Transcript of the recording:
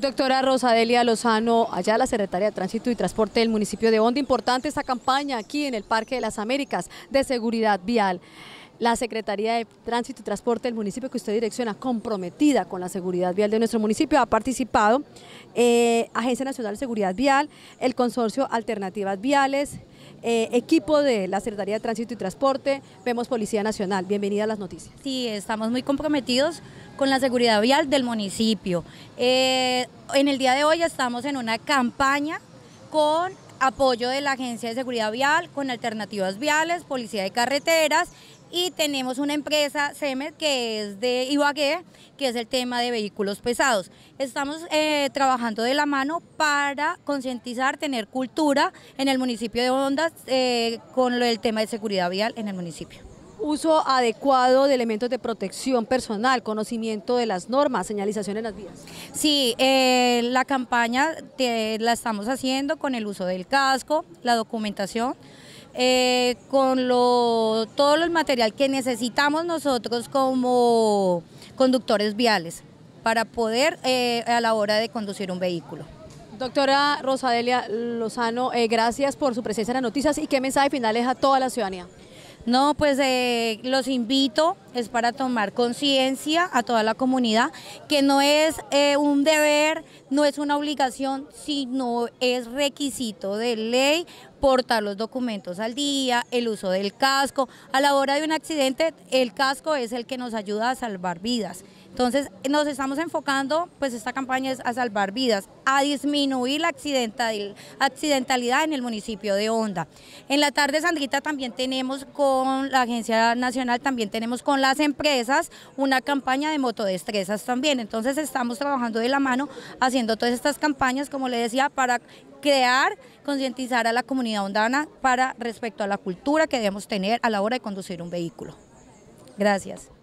Doctora Rosadelia Lozano, allá la Secretaría de Tránsito y Transporte del municipio de Onda, importante esta campaña aquí en el Parque de las Américas de seguridad vial. La Secretaría de Tránsito y Transporte del municipio que usted direcciona, comprometida con la seguridad vial de nuestro municipio, ha participado Agencia Nacional de Seguridad Vial, el Consorcio Alternativas Viales, eh, equipo de la Secretaría de Tránsito y Transporte, vemos Policía Nacional. Bienvenida a las noticias. Sí, estamos muy comprometidos con la seguridad vial del municipio. Eh, en el día de hoy estamos en una campaña con apoyo de la Agencia de Seguridad Vial, con alternativas viales, Policía de Carreteras y tenemos una empresa, CEMET, que es de Ibagué, que es el tema de vehículos pesados. Estamos eh, trabajando de la mano para concientizar, tener cultura en el municipio de Ondas eh, con el tema de seguridad vial en el municipio uso adecuado de elementos de protección personal, conocimiento de las normas, señalización en las vías. Sí, eh, la campaña la estamos haciendo con el uso del casco, la documentación, eh, con lo, todo el material que necesitamos nosotros como conductores viales para poder eh, a la hora de conducir un vehículo. Doctora Rosadelia Lozano, gracias por su presencia en las noticias y qué mensaje final es a toda la ciudadanía. No, pues eh, los invito, es para tomar conciencia a toda la comunidad, que no es eh, un deber, no es una obligación, sino es requisito de ley portar los documentos al día, el uso del casco. A la hora de un accidente, el casco es el que nos ayuda a salvar vidas. Entonces nos estamos enfocando, pues esta campaña es a salvar vidas, a disminuir la accidentalidad en el municipio de Honda. En la tarde Sandrita también tenemos con la Agencia Nacional, también tenemos con las empresas una campaña de motodestrezas también. Entonces estamos trabajando de la mano haciendo todas estas campañas, como le decía, para crear, concientizar a la comunidad hondana para respecto a la cultura que debemos tener a la hora de conducir un vehículo. Gracias.